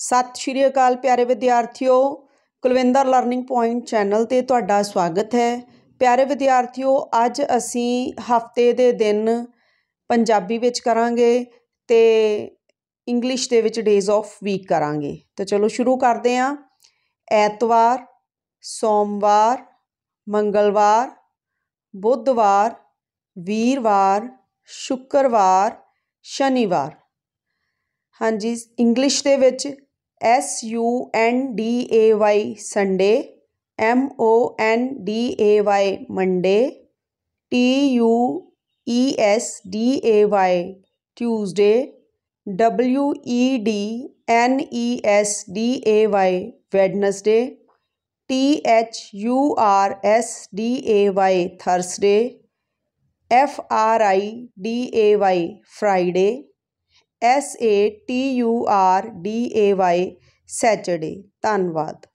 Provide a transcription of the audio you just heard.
ਸਤਿ ਸ਼੍ਰੀ ਅਕਾਲ ਪਿਆਰੇ ਵਿਦਿਆਰਥੀਓ ਕੁਲਵਿੰਦਰ ਲਰਨਿੰਗ ਪੁਆਇੰਟ ਚੈਨਲ ਤੇ ਤੁਹਾਡਾ ਸਵਾਗਤ ਹੈ ਪਿਆਰੇ ਵਿਦਿਆਰਥੀਓ ਅੱਜ ਅਸੀਂ ਹਫਤੇ ਦੇ ਦਿਨ ਪੰਜਾਬੀ ਵਿੱਚ ਕਰਾਂਗੇ ਤੇ ਇੰਗਲਿਸ਼ ਦੇ ਵਿੱਚ ਡੇਜ਼ ਆਫ ਵੀਕ ਕਰਾਂਗੇ ਤਾਂ ਚਲੋ ਸ਼ੁਰੂ ਕਰਦੇ ਹਾਂ ਐਤਵਾਰ ਸੋਮਵਾਰ ਮੰਗਲਵਾਰ ਬੁੱਧਵਾਰ ਵੀਰਵਾਰ ਸ਼ੁੱਕਰਵਾਰ ਸ਼ਨੀਵਾਰ ਹਾਂਜੀ ਇੰਗਲਿਸ਼ ਦੇ ਵਿੱਚ S U N D A Y Sunday M O N D A Y Monday T U E S D A Y Tuesday W E D N E S D A Y Wednesday T H U R S D A Y Thursday F R I D A Y Friday S A T U R D A Y Saturday ਧੰਨਵਾਦ